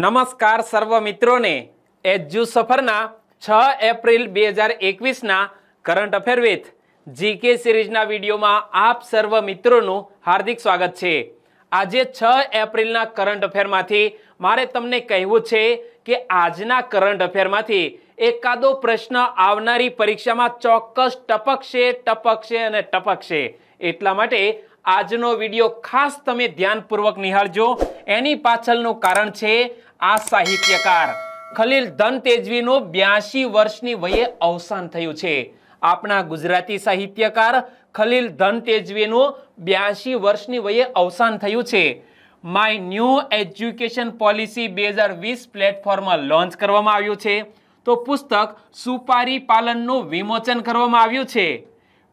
નમસ્કાર સર્વ મિત્રોને એજ્યુ સફરના છ એપ્રિલ બે હજાર એકવીસના કરંટ અફેર વિથ જીકે સિરીઝના વિડીયોમાં આપ સર્વ મિત્રોનું હાર્દિક સ્વાગત છે આજે છ એપ્રિલના કરંટ અફેરમાંથી મારે તમને કહેવું છે કે આજના કરંટ અફેરમાંથી એકાદો પ્રશ્ન આવનારી પરીક્ષામાં ચોક્કસ ટપકશે ટપકશે અને ટપકશે એટલા માટે આજનો વિડીયો ખાસ તમે ધ્યાનપૂર્વક નિહાળજો એની પાછળનું કારણ છે આ સાહિત્યકાર ખલીલ ધન તેજવીનું બ્યાસી વર્ષની વયે અવસાન થયું છે આપણા ગુજરાતી સાહિત્યકાર ખલીલ ધન તેજવીનું બ્યાસી વર્ષની વયે અવસાન થયું છે માય ન્યૂ એજ્યુકેશન પોલિસી બે હજાર વીસ પ્લેટફોર્મમાં લોન્ચ કરવામાં આવ્યું છે તો પુસ્તક સુપારી પાલનનું વિમોચન કરવામાં આવ્યું છે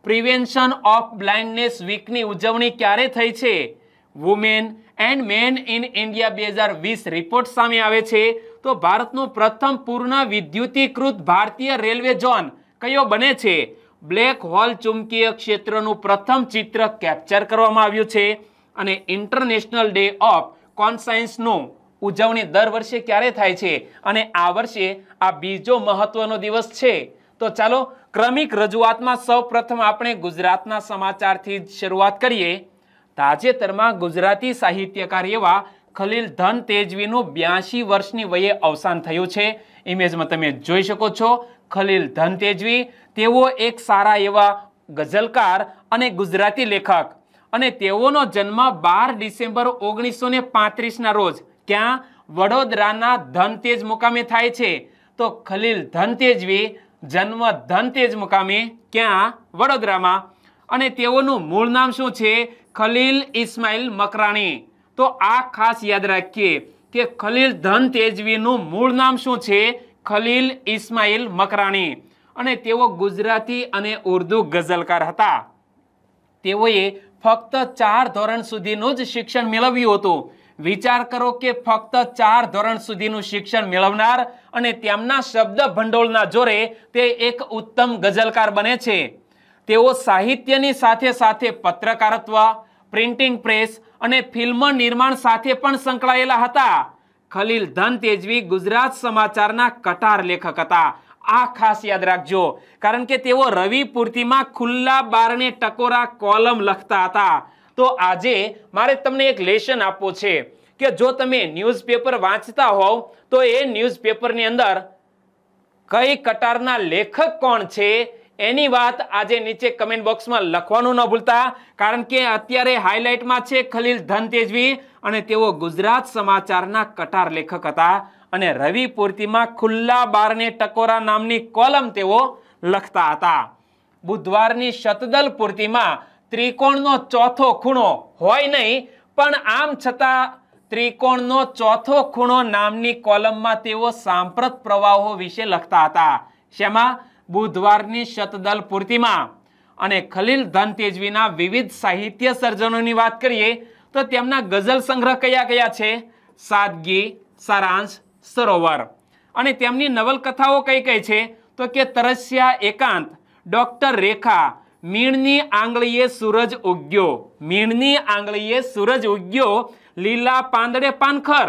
પ્રિવેન્શન ઓફ બ્લાઇન્ડનેસ વીકની ઉજવણી ક્યારે થઈ છે women and men in India બે હજાર વીસ રિપોર્ટ સામે આવે છે તો ભારતનું પ્રથમ પૂર્ણ વિદ્યુતીકૃત ભારતીય રેલવે ઝોન કયો બને છે બ્લેક હોલ ચુંબકીય ક્ષેત્રનું પ્રથમ ચિત્ર કેપ્ચર કરવામાં આવ્યું છે અને ઇન્ટરનેશનલ ડે ઓફ કોન્સાયન્સનું ઉજવણી દર વર્ષે ક્યારે થાય છે અને આ વર્ષે આ બીજો મહત્વનો દિવસ છે તો ચાલો ક્રમિક રજૂઆતમાં સૌપ્રથમ આપણે ગુજરાતના સમાચારથી શરૂઆત કરીએ તાજેતરમાં ગુજરાતી સાહિત્યકાર એવા ખલીલ ધન તેજવીનું બ્યાસી વર્ષની વયે અવસાન થયું છે ઇમેજમાં તમે જોઈ શકો છો ખલીલ ધન તેજવી તેઓ એક સારા એવા ગઝલકાર અને ગુજરાતી લેખક અને તેઓનો જન્મ બાર ડિસેમ્બર ઓગણીસો ને પાંત્રીસના રોજ ક્યાં વડોદરાના ધનતેજ મુકામે થાય છે તો ખલીલ ધનતેજવી જન્મ ધનતેજ મુકામે ક્યાં વડોદરામાં અને તેઓનું મૂળ નામ શું છે ખલીલ ઇસ્માઇલ મકરાણી તો આ ખાસ યાદ રાખીએ કે ખલીલ ધનતેજવીનું મૂળ નામ શું છે ખલીલ ઇસ્માઇલ મકરાણી અને તેઓ ગુજરાતી અને ઉર્દુ ગઝલકાર હતા તેઓએ ફક્ત ચાર ધોરણ સુધીનું જ શિક્ષણ મેળવ્યું હતું વિચાર કરો કે ફક્ત ચાર ધોરણ સુધીનું શિક્ષણ મેળવનાર અને તેમના શબ્દ ભંડોળના જોરે તે એક ઉત્તમ ગઝલકાર બને છે તેઓ સાહિત્યની સાથે સાથે પત્રકારત્વ પ્રિન્ટિંગ પ્રેસ અને ફિલ્મ નિર્માણ સાથે પણ સંકળાયેલા હતા ખલીલ ધન તેજવી ગુજરાત સમાચારના કટાર લેખક હતા આ ખાસ યાદ રાખજો કારણ કે તેઓ રવિ પૂર્તિમાં ખુલ્લા બારણે ટકોરા કોલમ લખતા હતા તો આજે મારે તમને એક લેશન આપવો છે કે જો તમે ન્યૂઝપેપર વાંચતા હોવ તો એ ન્યૂઝપેપરની અંદર કઈ કટારના લેખક કોણ છે એની વાત આજે નીચે કમેન્ટ બોક્સમાં લખવાનું ન ભૂલતા કારણ કે અત્યારે હાઇલાઇટમાં છે ખલીલ ધન તેજવી અને તેઓ ગુજરાત સમાચારના કટાર લેખક હતા અને રવિ પૂર્તિમાં ખુલ્લા બારને ટકોરા નામની કોલમ તેઓ લખતા હતા બુધવારની શતદલ પૂર્તિમાં ત્રિકોણનો ચોથો ખૂણો હોય નહીં પણ આમ છતાં ત્રિકોણનો ચોથો ખૂણો નામની કોલમમાં તેઓ સાંપ્રત પ્રવાહો વિશે લખતા હતા શેમાં બુધવારની શતદલ પૂર્તિમાં અને ખલીલ ધન તેજવીના વિવિધ સાહિત્ય સર્જનોની વાત કરીએ તો તેમના ગઝલ સંગ્રહ કયા કયા છે સાદગી સારાંશ સરોવર અને તેમની નવલકથાઓ કઈ કઈ છે તો કે તરસ્યા એકાંત ડૉક્ટર રેખા મીણની આંગળીએ સૂરજ ઉગ્યો મીણની આંગળીએ સૂરજ ઉગ્યો લીલા પાંદડે પાનખર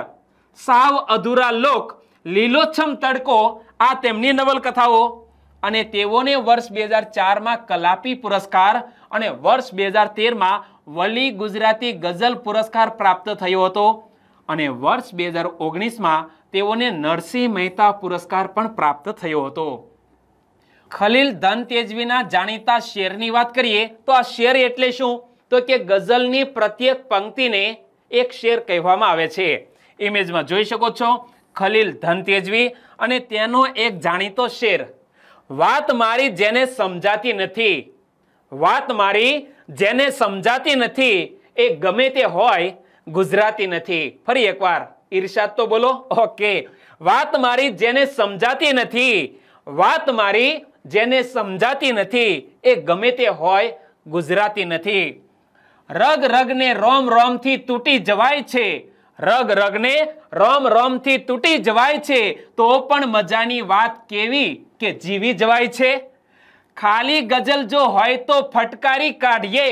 સાવ અધૂરા લોક લીલોછમ તડકો આ તેમની નવલકથાઓ અને તેઓને વર્ષ બે હજાર ચારમાં કલાપી પુરસ્કાર અને વર્ષ બે હજાર તેરમાં વલી ગુજરાતી ગઝલ પુરસ્કાર પ્રાપ્ત થયો હતો અને વર્ષ બે હજાર ઓગણીસમાં તેઓને નરસિંહ મહેતા પુરસ્કાર પણ પ્રાપ્ત થયો હતો ખલીલ ધન તેજવીના જાણીતા શેરની વાત કરીએ તો આ શેર એટલે શું તો કે ગઝલની પ્રત્યેક પંક્તિને એક શેર કહેવામાં આવે છે ઇમેજમાં જોઈ શકો છો ખલીલ ધન તેજવી અને તેનો એક જાણીતો શેર વાત મારી જેને સમજાતી નથી વાત મારી જેને સમજાતી નથી એ ગમે તે હોય ગુજરાતી નથી ફરી એકવાર ઈર્ષાદ તો બોલો ઓકે વાત મારી જેને સમજાતી નથી વાત મારી જેને સમજાતી નથી એ ગમે તે હોય ગુજરાતી નથી રગ રગને રોમ રોમથી તૂટી જવાય છે રગ રગને રોમ રોમથી તૂટી જવાય છે તો પણ મજાની વાત કેવી કે જીવી જવાય છે ખાલી ગઝલ જો હોય તો ફટકારી કાઢીએ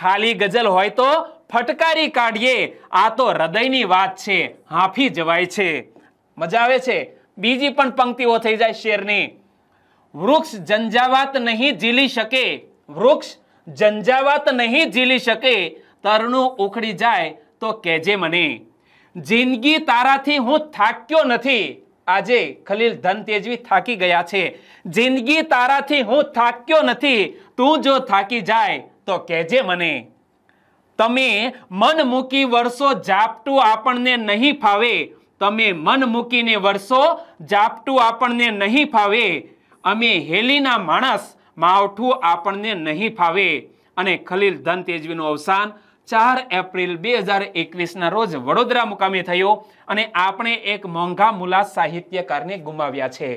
ખાલી ગઝલ હોય તો ફટકારી કાઢીએ આ તો હૃદયની વાત છે હાંફી જવાય છે મજા આવે છે બીજી પણ પંક્તિઓ થઈ જાય શેરની વૃક્ષ જંજાવાત નહીં ઝીલી શકે વૃક્ષ જંજાવાત નહીં ઝીલી શકે તરણું ઉખડી જાય તો કહેજે મને જિંદગી તારાથી હું થાક્યો નથી આજે ખલીલ ધન તેજવી થાકી ગયા છે જિંદગી તારાથી હું થાક્યો નથી તું જો થાકી જાય તો કહેજે મને તમે મન મૂકી વર્ષો જાપટું આપણને નહીં ફાવે તમે મન મૂકીને વર્ષો જાપટું આપણને નહીં ફાવે અમે હેલીના માણસ માવઠું આપણને નહીં ફાવે અને ખલીલ ધન તેજવીનું અવસાન ચાર એપ્રિલ બે હજાર એકવીસના રોજ વડોદરા મુકામે થયો અને આપણે એક મોંઘા મુલા સાહિત્યકારને ગુમાવ્યા છે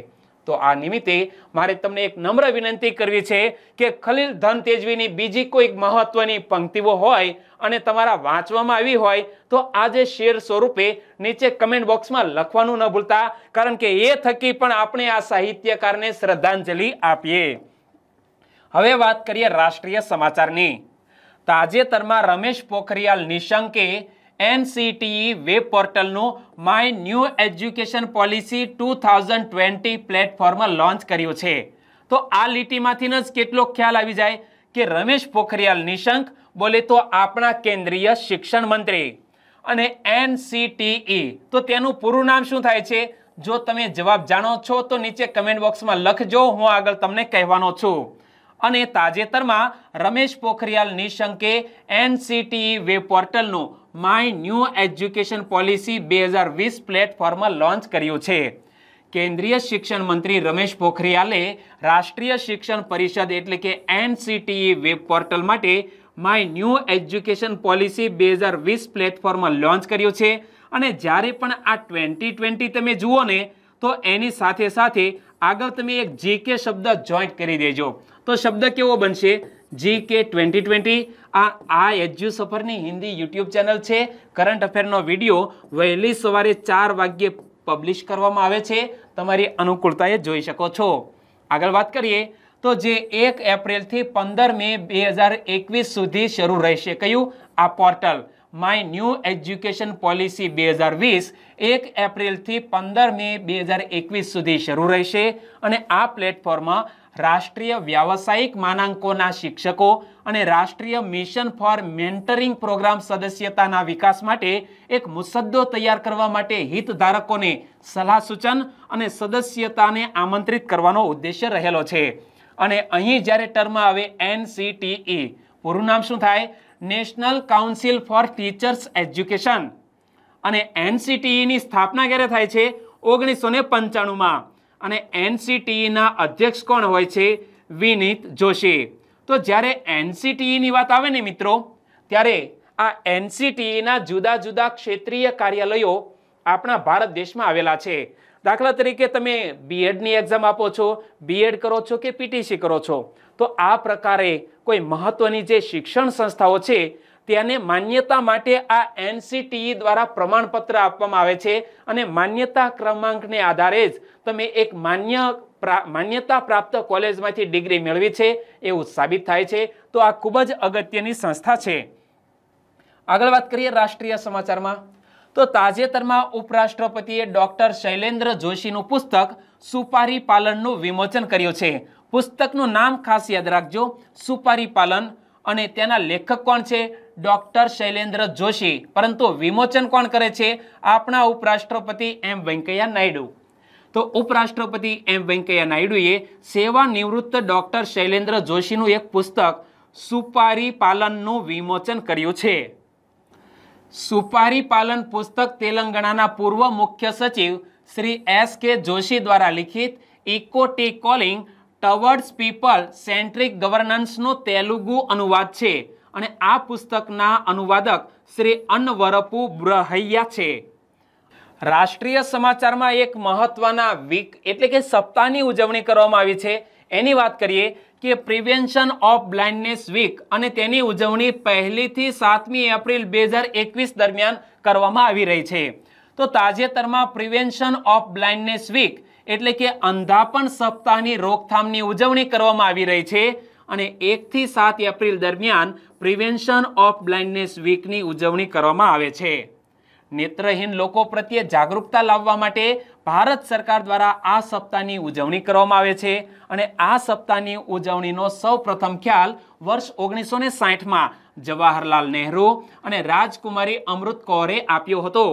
તો આ નિમિત્તે મારે તમને એક નમ્ર વિનંતી કરવી છે કે ખલીલ ધન તેજવીની બીજી કોઈક મહત્વની પંક્તિઓ હોય અને તમારા વાંચવામાં આવી હોય તો આજે શેર સ્વરૂપે નીચે કમેન્ટ બોક્સમાં લખવાનું ન ભૂલતા કારણ કે એ થકી પણ આપણે આ સાહિત્યકારને શ્રદ્ધાંજલિ આપીએ હવે વાત કરીએ રાષ્ટ્રીય સમાચારની તાજેતરમાં રમેશ પોખરિયાલ નિશંકે એનસીટીઈ વેબ પોર્ટલનું my new education policy two thousand twenty platform launch કર્યું છે તો આ લીટીમાંથી જ કેટલો ખ્યાલ આવી જાય કે રમેશ પોખરિયાલ નિશંક બોલે તો આપણા કેન્દ્રીય શિક્ષણ મંત્રી અને એનસીટીઈ e, તો તેનું પૂરું નામ શું થાય છે જો તમે જવાબ જાણો છો તો નીચે કમેન્ટ બોક્સમાં લખજો હું આગળ તમને કહેવાનો છું અને તાજેતરમાં રમેશ પોખરિયાલ નિશંકે એનસીટીઈ વેબ પોર્ટલનું માય ન્યૂ એજ્યુકેશન પોલિસી બે હજાર વીસ પ્લેટફોર્મ લોન્ચ કર્યું છે કેન્દ્રીય શિક્ષણ મંત્રી રમેશ પોખરિયાલે રાષ્ટ્રીય શિક્ષણ પરિષદ એટલે કે એનસીટીઈ વેબ પોર્ટલ માટે માય ન્યૂ એજ્યુકેશન પોલિસી બે હજાર વીસ પ્લેટફોર્મ લોન્ચ કર્યું છે અને જ્યારે પણ આ ટ્વેન્ટી ટ્વેન્ટી તમે જુઓ ને તો એની સાથે સાથે આગળ તમે એક જીકે શબ્દ જોઈન્ટ કરી દેજો તો શબ્દ કેવો બનશે જીકે ટ્વેન્ટી ટ્વેન્ટી આ આ એજ્યુ સફરની હિન્દી યુટ્યુબ ચેનલ છે કરંટ અફેરનો વિડીયો વહેલી સવારે ચાર વાગ્યે પબ્લિશ કરવામાં આવે છે તમારી અનુકૂળતાએ જોઈ શકો છો આગળ વાત કરીએ તો જે એક એપ્રિલથી પંદર મે બે હજાર એકવીસ સુધી શરૂ રહેશે કયું આ portal my new education policy બે હજાર વીસ એક એપ્રિલથી પંદર મે બે હજાર એકવીસ સુધી શરૂ રહેશે અને આ પ્લેટફોર્મમાં રાષ્ટ્રીય વ્યાવસાયિક માનાંકોના શિક્ષકો અને રાષ્ટ્રીય મિશન ફોર મેન્ટરિંગ પ્રોગ્રામ સદસ્યતાના વિકાસ માટે એક મુસદ્દો તૈયાર કરવા માટે હિતધારકોને સલાહ સૂચન અને સદસ્યતાને આમંત્રિત કરવાનો ઉદ્દેશ્ય રહેલો છે અને અહીં જ્યારે ટર્મ આવે એનસીટીઈ પૂરું નામ શું થાય national council for teachers education અને એનસીટીઈની સ્થાપના ક્યારે થાય છે ઓગણીસો ને પંચાણુંમાં અને એનસીટીઈના અધ્યક્ષ કોણ હોય છે વિનીત જોશી તો જ્યારે એનસીટીઈની વાત આવે ને મિત્રો ત્યારે આ એનસીટીઈના જુદા જુદા ક્ષેત્રીય કાર્યાલયો આપણા ભારત દેશમાં આવેલા છે દાખલા તરીકે તમે બીએડની e એક્ઝામ આપો છો બીએડ e કરો છો કે પીટીસી કરો છો તો આ પ્રકારે કોઈ મહત્વની જે શિક્ષણ સંસ્થાઓ છે તેને માન્યતા માટે આ એનસીટીઈ દ્વારા પ્રમાણપત્ર આપવામાં આવે છે અને માન્યતા ક્રમાંકને આધારે જ તમે એક માન્ય માન્યતા પ્રાપ્ત કોલેજમાંથી ડિગ્રી મેળવી છે એવું સાબિત થાય છે તો આ ખૂબ જ અગત્યની સંસ્થા છે આગળ વાત કરીએ રાષ્ટ્રીય સમાચારમાં તો તાજેતરમાં ઉપરાષ્ટ્રપતિએ ડોક્ટર શૈલેન્દ્ર જોશીનું પુસ્તક સુપારી પાલનનું વિમોચન કર્યું છે પુસ્તકનું નામ ખાસ યાદ રાખજો સુપારી પાલન અને તેના લેખક કોણ છે ડૉક્ટર શૈલેન્દ્ર જોશી પરંતુ વિમોચન કોણ કરે છે આપણા ઉપરાષ્ટ્રપતિ એમ વેંકૈયા નાયડુ તો ઉપરાષ્ટ્રપતિ એમ વેંકૈયા નાયડુએ સેવા નિવૃત્ત ડૉક્ટર શૈલેન્દ્ર જોશીનું એક પુસ્તક સુપારી પાલનનું વિમોચન કર્યું છે સુપારી પાલન પુસ્તક તેલંગાણાના પૂર્વ મુખ્ય સચિવ શ્રી એસ કે જોશી દ્વારા લિખિત ઇકોટી કોલિંગ ટવર્ડ્સ પીપલ સેન્ટ્રિક ગવર્નન્સનો તેલુગુ અનુવાદ છે અને આ પુસ્તકના અનુવાદક શ્રી અન્નવરપુ બ્રહૈયા છે રાષ્ટ્રીય સમાચારમાં એક મહત્વના વીક એટલે કે સપ્તાહની ઉજવણી કરવામાં આવી છે એની વાત કરીએ કે પ્રિવેન્શન ઓફ બ્લાઇન્ડનેસ વીક અને તેની ઉજવણી પહેલીથી સાતમી એપ્રિલ બે હજાર એકવીસ દરમિયાન કરવામાં આવી રહી છે તો તાજેતરમાં પ્રિવેન્શન ઓફ બ્લાઇન્ડનેસ વીક એટલે કે અંધાપણ સપ્તાહની રોકથામની ઉજવણી કરવામાં આવી રહી છે અને એકથી સાત એપ્રિલ દરમિયાન પ્રિવેન્શન ઓફ બ્લાઇન્ડનેસ વીકની ઉજવણી કરવામાં આવે છે નેત્રહીન લોકો પ્રત્યે જાગૃતતા લાવવા માટે ભારત સરકાર દ્વારા આ સપ્તાહની ઉજવણી કરવામાં આવે છે અને આ સપ્તાહની ઉજવણીનો સૌપ્રથમ ખ્યાલ વર્ષ ઓગણીસો ને સાહીઠમાં જવાહરલાલ નહેરુ અને રાજકુમારી અમૃત કૌરે આપ્યો હતો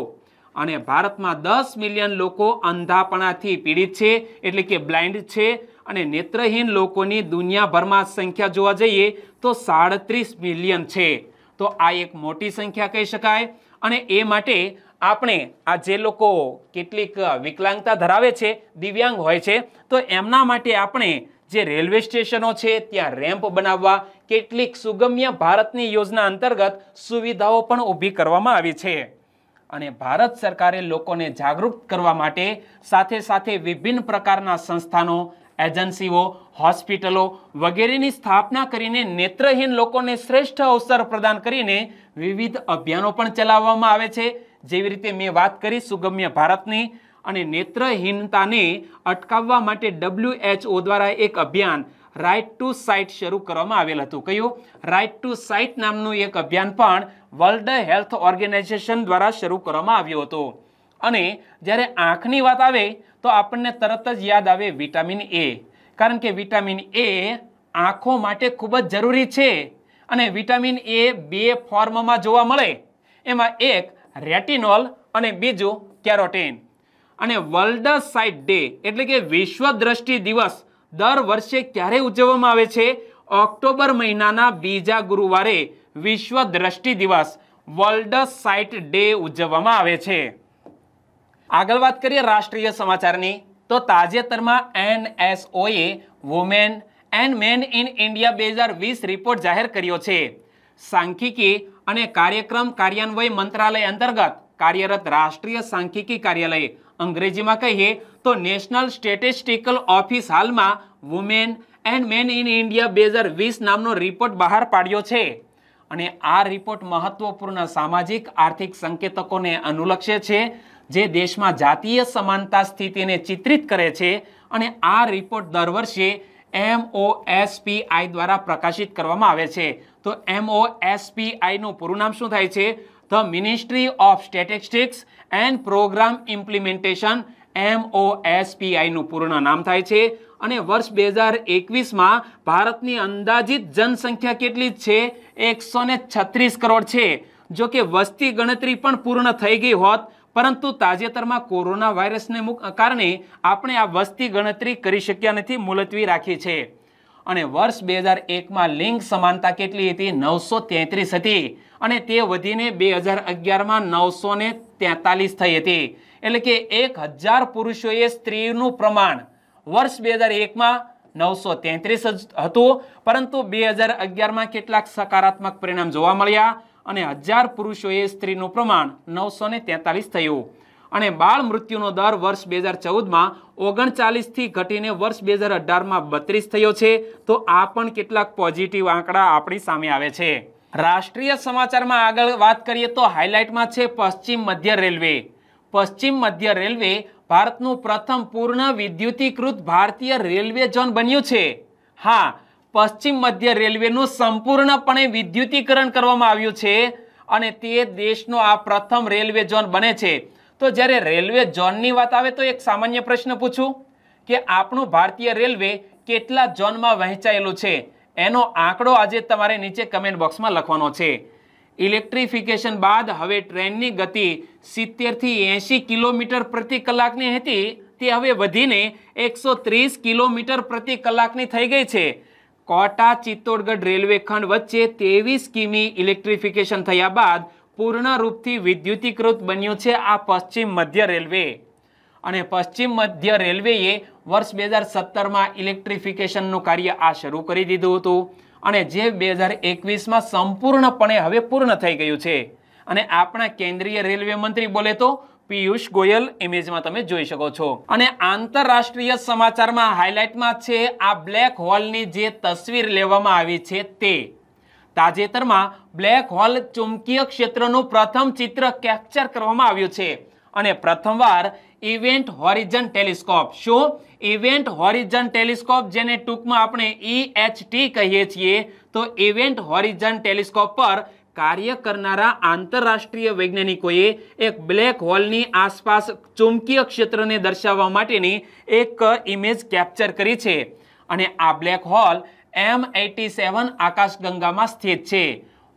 અને ભારતમાં દસ મિલિયન લોકો અંધાપણાથી પીડિત છે એટલે કે બ્લાઇન્ડ છે અને નેત્રહીન લોકોની દુનિયાભરમાં સંખ્યા જોવા જઈએ તો સાડત્રીસ મિલિયન છે તો આ એક મોટી સંખ્યા કહી શકાય અને એ માટે આપણે આ જે લોકો કેટલીક વિકલાંગતા ધરાવે છે દિવ્યાંગ હોય છે તો એમના માટે આપણે જે રેલવે સ્ટેશનો છે ત્યાં રેમ્પ બનાવવા કેટલીક સુગમ્ય ભારતની યોજના અંતર્ગત સુવિધાઓ પણ ઊભી કરવામાં આવી છે અને ભારત સરકારે લોકોને જાગૃત કરવા માટે સાથે સાથે વિભિન્ન પ્રકારના સંસ્થાનો એજન્સીઓ હોસ્પિટલો વગેરેની સ્થાપના કરીને નેત્રહીન લોકોને શ્રેષ્ઠ અવસર પ્રદાન કરીને વિવિધ અભિયાનો પણ ચલાવવામાં આવે છે જેવી રીતે મેં વાત કરી સુગમ્ય ભારતની અને નેત્રહીનતાને અટકાવવા માટે ડબલ્યુએચઓ દ્વારા એક અભિયાન રાઇટ ટુ સાઇટ શરૂ કરવામાં આવેલ હતું કયું રાઇટ ટુ સાઇટ નામનું એક અભિયાન પણ વર્લ્ડ હેલ્થ ઓર્ગેનાઇઝેશન દ્વારા શરૂ કરવામાં આવ્યું હતું અને જ્યારે આંખની વાત આવે તો આપણને તરત જ યાદ આવે વિટામિન એ કારણ કે વિટામિન એ આંખો માટે ખૂબ જ જરૂરી છે અને વિટામિન એ બે ફોર્મમાં જોવા મળે એમાં એક રેટિનોલ અને બીજું કેરોટીન અને વર્લ્ડ સાઇટ ડે એટલે કે વિશ્વ દ્રષ્ટિ દિવસ દર વર્ષે ક્યારે ઉજવવામાં આવે છે ઓક્ટોબર મહિનાના બીજા ગુરુવારે વિશ્વ દ્રષ્ટિ દિવસ વર્લ્ડ સાઇટ ડે ઉજવવામાં આવે છે આગળ વાત કરીએ રાષ્ટ્રીય સમાચારની તો તાજેતરમાં એનએસઓએ women and men in India બે હજાર વીસ રિપોર્ટ જાહેર કર્યો છે સાંખ્યિકી અને કાર્યક્રમ કાર્યાન્વય મંત્રાલય અંતર્ગત કાર્યરત રાષ્ટ્રીય સાંખ્યિકી કાર્યાલય અંગ્રેજીમાં કહીએ તો નેશનલ સ્ટેટિસ્ટિકલ ઓફિસ હાલમાં women and men in India બે હજાર વીસ નામનો રિપોર્ટ બહાર પાડ્યો છે અને આ રિપોર્ટ મહત્વપૂર્ણ સામાજિક આર્થિક સંકેતકોને અનુલક્ષે છે જે દેશમાં જાતીય સમાનતા સ્થિતિને ચિત્રિત કરે છે અને આ રિપોર્ટ દર વર્ષે એમઓએસપીઆઈ દ્વારા પ્રકાશિત કરવામાં આવે છે તો એમઓએસપીઆઈનું પૂરું નામ શું થાય છે the Ministry of Statistics and Program Implementation એમઓએસપીઆઈનું પૂર્ણ નામ થાય છે અને વર્ષ બે હજાર એકવીસમાં ભારતની અંદાજિત જનસંખ્યા કેટલી છે એકસો છત્રીસ કરોડ છે જો કે વસ્તી ગણતરી પણ પૂર્ણ થઈ ગઈ હોત પરંતુ તાજેતરમાં કોરોના વાયરસને કારણે આપણે આ વસ્તી ગણતરી કરી શક્યા નથી મુલતવી રાખી છે અને વર્ષ બે હજાર એકમાં લિંગ સમાનતા કેટલી હતી નવસો તેત્રીસ હતી અને તે વધીને બે હજાર અગિયારમાં નવસો ને તેતાલીસ થઈ હતી એટલે કે એક હજાર પુરુષોએ સ્ત્રીનું પ્રમાણ વર્ષ બે હજાર એકમાં નવસો તેત્રીસ હતું પરંતુ બે હજાર અગિયારમાં કેટલાક સકારાત્મક પરિણામ જોવા મળ્યા અને હજાર પુરુષોએ સ્ત્રીનું પ્રમાણ નવસો ને તેતાલીસ થયું અને બાળ મૃત્યુનો દર વર્ષ બે હજાર ચૌદમાં ઓગણચાલીસથી ઘટીને વર્ષ બે હજાર અઢારમાં બત્રીસ થયો છે તો આ પણ કેટલાક પોઝિટિવ આંકડા આપણી સામે આવે છે રાષ્ટ્રીય સમાચારમાં આગળ વાત કરીએ તો હાઇલાઇટમાં છે પશ્ચિમ મધ્ય રેલવે પશ્ચિમ મધ્ય રેલવે ભારતનું પ્રથમ પૂર્ણ વિદ્યુતીકૃત ભારતીય રેલવે ઝોન બન્યું છે હા પશ્ચિમ મધ્ય રેલવેનું સંપૂર્ણપણે વિદ્યુતીકરણ કરવામાં આવ્યું છે અને તે દેશનો આ પ્રથમ રેલવે ઝોન બને છે તો જ્યારે રેલવે ઝોનની વાત આવે તો એક સામાન્ય પ્રશ્ન પૂછું કે આપણું ભારતીય રેલવે કેટલા ઝોનમાં વહેંચાયેલું છે એનો આંકડો આજે તમારે નીચે કમેન્ટ બોક્સમાં લખવાનો છે ઇલેક્ટ્રિફિકેશન બાદ હવે ટ્રેનની ગતિ સિત્તેરથી એંશી કિલોમીટર પ્રતિ કલાકની હતી તે હવે વધીને એકસો કિલોમીટર પ્રતિ કલાકની થઈ ગઈ છે કોટા ચિત્તોડગઢ રેલવે ખંડ વચ્ચે ત્રેવીસ કિમી ઇલેક્ટ્રિફિકેશન થયા બાદ પૂર્ણરૂપથી વિદ્યુતીકૃત બન્યું છે આ પશ્ચિમ મધ્ય રેલવે અને પશ્ચિમ મધ્ય રેલવેએ વર્ષ બે હજાર સત્તરમાં ઇલેક્ટ્રિફિકેશનનું કાર્ય આ શરૂ કરી દીધું હતું અને જે બે હજાર એકવીસમાં સંપૂર્ણપણે હવે પૂર્ણ થઈ ગયું છે અને આપણા કેન્દ્રીય રેલવે મંત્રી બોલે તો પિયુષ ગોયલ ઇમેજમાં તમે જોઈ શકો છો અને આંતરરાષ્ટ્રીય સમાચારમાં હાઇલાઇટમાં છે આ બ્લેક હોલની જે તસવીર લેવામાં આવી છે તે તાજેતરમાં બ્લેક હોલ ચુંબકીય ક્ષેત્રનું પ્રથમ ચિત્ર કેપ્ચર કરવામાં આવ્યું છે અને પ્રથમવાર ઇવેન્ટ હોરિઝન ટેલિસ્કોપ શું ઇવેન્ટ હોરિઝન ટેલિસ્કોપ જેને ટૂંકમાં આપણે ઈએચટી e કહીએ છીએ તો ઇવેન્ટ હોરિઝન ટેલિસ્કોપ પર કાર્ય કરનારા આંતરરાષ્ટ્રીય વૈજ્ઞાનિકોએ એક બ્લેક હોલની આસપાસ ચુંબકીય ક્ષેત્રને દર્શાવવા માટેની એક ઇમેજ કેપ્ચર કરી છે અને આ black hole M eighty seven આકાશગંગામાં સ્થિત છે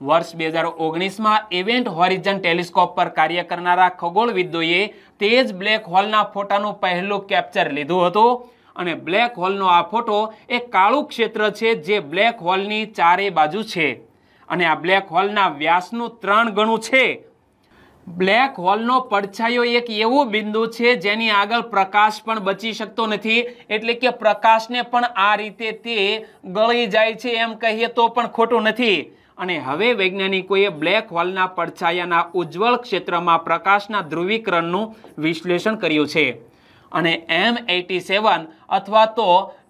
વર્ષ બે હજાર ઓગણીસમાં ઇવેન્ટ હોરિઝન ટેલિસ્કોપ પર કાર્ય કરનારા ખગોળવિદોએ તે જ બ્લેક હોલના ફોટાનું પહેલું કેપ્ચર લીધું હતું અને બ્લેક હોલનો આ ફોટો એ કાળું ક્ષેત્ર છે જે બ્લેક હોલની ચારે બાજુ છે અને આ બ્લેક હોલના વ્યાસનું ત્રણ ગણું છે બ્લેક હોલનો પડછાયો એક એવો બિંદુ છે જેની આગળ પ્રકાશ પણ બચી શકતો નથી એટલે કે પ્રકાશને પણ આ રીતે તે ગળી જાય છે એમ કહીએ તો પણ ખોટું નથી અને હવે વૈજ્ઞાનિકોએ બ્લેક હોલના પડછાયાના ઉજ્જવળ ક્ષેત્રમાં પ્રકાશના ધ્રુવીકરણનું વિશ્લેષણ કર્યું છે અને એમ એટી સેવન અથવા તો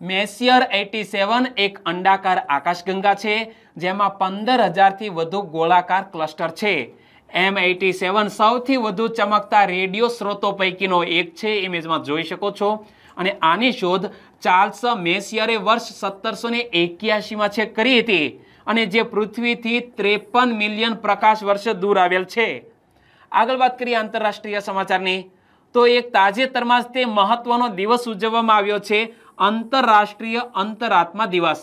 મેસિયર એટી સેવન એક અંડાકાર આકાશગંગા છે જેમાં પંદર હજારથી વધુ ગોળાકાર ક્લસ્ટર છે એમ એટી સેવન સૌથી વધુ ચમકતા રેડિયો સ્રોતો પૈકીનો એક છે ઇમેજમાં જોઈ શકો છો અને આની શોધ ચાર્લ્સ મેસિયરે વર્ષ સત્તરસો ને એક્યાસીમાં છે કરી હતી અને જે પૃથ્વીથી ત્રેપન મિલિયન પ્રકાશ વર્ષ દૂર આવેલ છે આગળ વાત કરીએ આંતરરાષ્ટ્રીય સમાચારની તો એક તાજેતરમાં જ તે મહત્વનો દિવસ ઉજવવામાં આવ્યો છે આંતરરાષ્ટ્રીય અંતરાત્મા દિવસ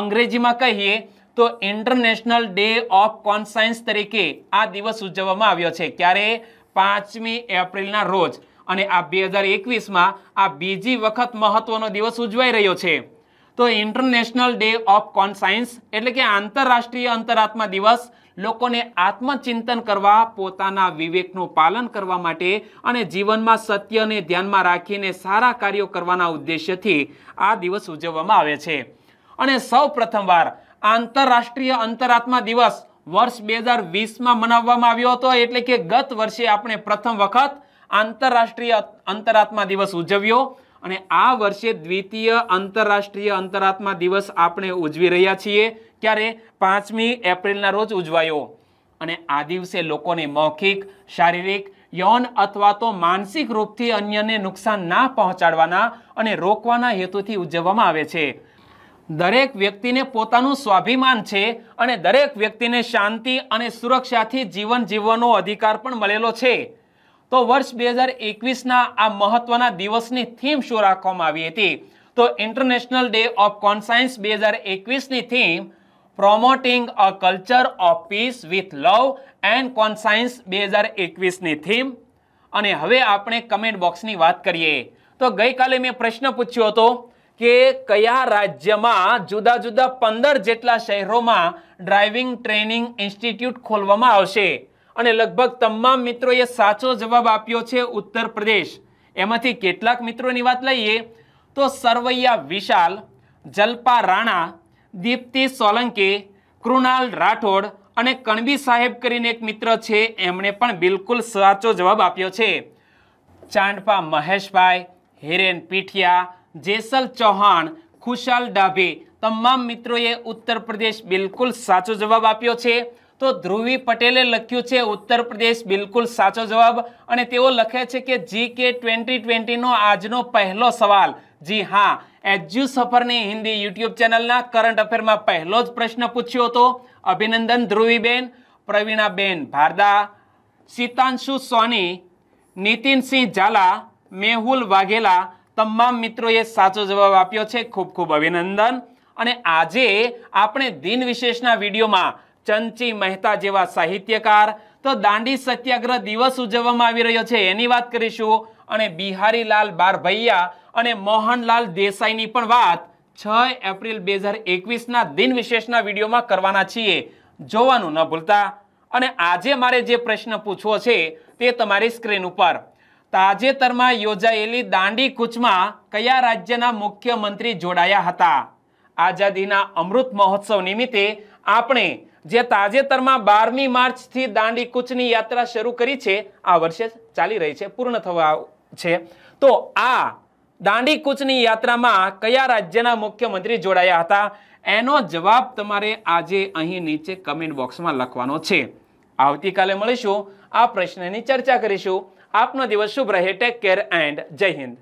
અંગ્રેજીમાં કહીએ તો ઇન્ટરનેશનલ ડે ઓફ કોન્સાયન્સ તરીકે આ દિવસ ઉજવવામાં આવ્યો છે ક્યારે પાંચમી એપ્રિલના રોજ અને આ બે હજાર એકવીસમાં આ બીજી વખત મહત્વનો દિવસ ઉજવાઈ રહ્યો છે તો ઇન્ટરનેશનલ ડે ઓફ કોન્સાયન્સ એટલે કે આંતરરાષ્ટ્રીય અંતરાત્મા દિવસ લોકોને આત્મચિંતન કરવા પોતાના વિવેકનું પાલન કરવા માટે અને જીવનમાં સત્યને ધ્યાનમાં રાખીને સારા કાર્યો કરવાના ઉદ્દેશ્યથી આ દિવસ ઉજવવામાં આવે છે અને સૌ પ્રથમવાર આંતરરાષ્ટ્રીય અંતરાત્મા દિવસ વર્ષ બે હજાર વીસમાં મનાવવામાં આવ્યો હતો એટલે કે ગત વર્ષે આપણે પ્રથમ વખત આંતરરાષ્ટ્રીય અંતરાત્મા દિવસ ઉજવ્યો અને આ વર્ષે દ્વિતીય આંતરરાષ્ટ્રીય અંતરાત્મા દિવસ આપણે ઉજવી રહ્યા છીએ ક્યારે પાંચમી એપ્રિલના રોજ ઉજવાયો અને આ દિવસે લોકોને મૌખિક શારીરિક યૌન અથવા તો માનસિક રૂપથી અન્યને નુકસાન ના પહોંચાડવાના અને રોકવાના હેતુથી ઉજવવામાં આવે છે દરેક વ્યક્તિને પોતાનું સ્વાભિમાન છે અને દરેક વ્યક્તિને શાંતિ અને સુરક્ષાથી જીવન જીવવાનો અધિકાર પણ મળેલો છે તો વર્ષ બે હજાર એકવીસના આ મહત્વના દિવસની થીમ શું રાખવામાં આવી હતી તો ઇન્ટરનેશનલ ડે ઓફ કોન્સાયન્સ બે હજાર એકવીસની theme promoting a culture of peace with love and conscience બે હજાર એકવીસની થીમ અને હવે આપણે કમેન્ટ બોક્સની વાત કરીએ તો ગઈકાલે મેં પ્રશ્ન પૂછ્યો હતો કે કયા રાજ્યમાં જુદા જુદા પંદર જેટલા શહેરોમાં ડ્રાઇવિંગ ટ્રેનિંગ ઇન્સ્ટિટ્યૂટ ખોલવામાં આવશે અને લગભગ તમામ મિત્રોએ સાચો જવાબ આપ્યો છે ઉત્તર પ્રદેશ એમાંથી કેટલાક મિત્રોની વાત લઈએ તો સરવૈયા વિશાલ જલપા રાણા દીપ્તિ સોલંકી કૃણાલ રાઠોડ અને કણબી સાહેબ કરીને એક મિત્ર છે એમણે પણ બિલકુલ સાચો જવાબ આપ્યો છે ચાંદપા મહેશભાઈ હિરેન પીઠિયા જેસલ ચૌહાણ ખુશાલ ડાભે તમામ મિત્રોએ ઉત્તર પ્રદેશ બિલકુલ સાચો જવાબ આપ્યો છે તો ધ્રુવી પટેલે લખ્યું છે ઉત્તર પ્રદેશ બિલકુલ સાચો જવાબ અને તેઓ લખે છે કે જી કે ટ્વેન્ટી ટ્વેન્ટીનો આજનો પહેલો સવાલ જી હા એજ્યુ સફરની હિન્દી યુટ્યુબ ચેનલના કરંટ અફેરમાં પહેલો જ પ્રશ્ન પૂછ્યો હતો અભિનંદન ધ્રુવીબેન પ્રવીણાબેન ભારદા સીતાંશુ સોની નીતિનસિંહ ઝાલા મેહુલ વાઘેલા તમામ મિત્રોએ સાચો જવાબ આપ્યો છે ખૂબ ખૂબ અભિનંદન અને આજે આપણે દિન વિશેષના વિડીયોમાં ચંચી મહેતા જેવા સાહિત્યકાર તો દાંડી સત્યાગ્રહ દિવસ ઉજવવામાં આવી રહ્યો છે એની વાત કરીશું અને બિહારીલાલ બારભૈયા અને મોહનલાલ દેસાઈની પણ વાત છ એપ્રિલ બે હજાર એકવીસના દિન વિશેષના વિડીયોમાં કરવાના છીએ જોવાનું ન ભૂલતા અને આજે મારે જે પ્રશ્ન પૂછવો છે તે તમારી સ્ક્રીન ઉપર તાજેતરમાં યોજાયેલી દાંડી કૂચમાં કયા રાજ્યના મુખ્યમંત્રી જોડાયા હતા આઝાદીના અમૃત મહોત્સવ નિમિત્તે આપણે જે તાજેતરમાં બારમી માર્ચથી દાંડી કૂચની યાત્રા શરૂ કરી છે આ વર્ષે ચાલી રહી છે પૂર્ણ થવા છે તો આ દાંડી કૂચની યાત્રામાં કયા રાજ્યના મુખ્યમંત્રી જોડાયા હતા એનો જવાબ તમારે આજે અહીં નીચે કમેન્ટ બોક્સમાં લખવાનો છે આવતીકાલે મળીશું આ પ્રશ્નની ચર્ચા કરીશું આપનો દિવસ શુભ રહે ટેક કેર એન્ડ જય હિન્દ